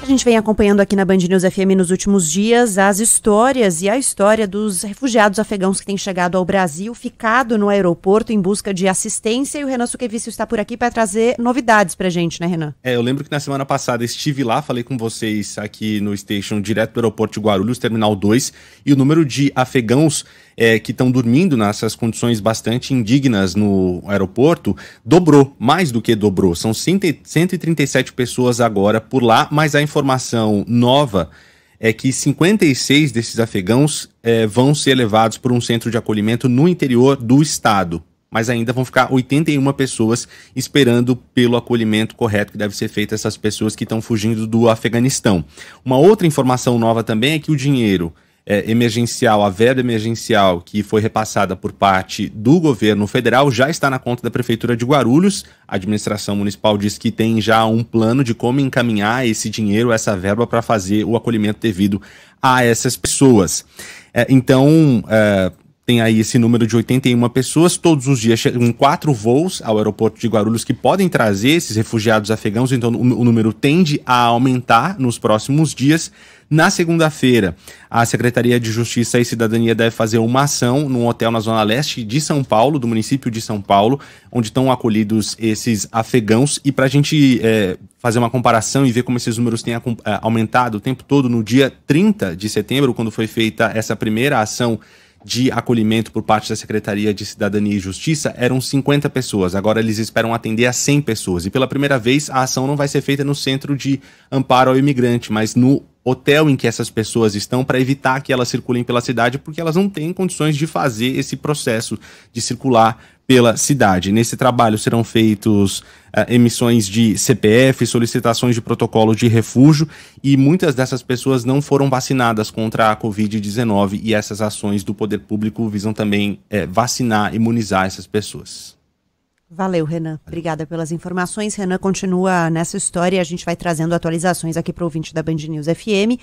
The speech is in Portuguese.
A gente vem acompanhando aqui na Band News FM nos últimos dias as histórias e a história dos refugiados afegãos que têm chegado ao Brasil, ficado no aeroporto em busca de assistência. E o Renan Suquevício está por aqui para trazer novidades para a gente, né, Renan? É, eu lembro que na semana passada estive lá, falei com vocês aqui no station direto do aeroporto de Guarulhos, Terminal 2, e o número de afegãos é, que estão dormindo nessas condições bastante indignas no aeroporto dobrou, mais do que dobrou. São 137 pessoas agora por lá, mas a informação nova é que 56 desses afegãos é, vão ser levados por um centro de acolhimento no interior do estado. Mas ainda vão ficar 81 pessoas esperando pelo acolhimento correto que deve ser feito a essas pessoas que estão fugindo do Afeganistão. Uma outra informação nova também é que o dinheiro é, emergencial, a verba emergencial que foi repassada por parte do governo federal já está na conta da Prefeitura de Guarulhos. A administração municipal diz que tem já um plano de como encaminhar esse dinheiro, essa verba, para fazer o acolhimento devido a essas pessoas. É, então, é, tem aí esse número de 81 pessoas. Todos os dias chegam quatro voos ao aeroporto de Guarulhos que podem trazer esses refugiados afegãos, então o número tende a aumentar nos próximos dias. Na segunda-feira, a Secretaria de Justiça e Cidadania deve fazer uma ação num hotel na Zona Leste de São Paulo, do município de São Paulo, onde estão acolhidos esses afegãos. E para a gente é, fazer uma comparação e ver como esses números têm é, aumentado o tempo todo, no dia 30 de setembro, quando foi feita essa primeira ação de acolhimento por parte da Secretaria de Cidadania e Justiça eram 50 pessoas. Agora eles esperam atender a 100 pessoas. E pela primeira vez, a ação não vai ser feita no centro de amparo ao imigrante, mas no hotel em que essas pessoas estão para evitar que elas circulem pela cidade, porque elas não têm condições de fazer esse processo de circular pela cidade. Nesse trabalho serão feitos ah, emissões de CPF, solicitações de protocolo de refúgio e muitas dessas pessoas não foram vacinadas contra a Covid-19 e essas ações do poder público visam também eh, vacinar, imunizar essas pessoas. Valeu, Renan. Obrigada pelas informações. Renan continua nessa história. A gente vai trazendo atualizações aqui para o ouvinte da Band News FM.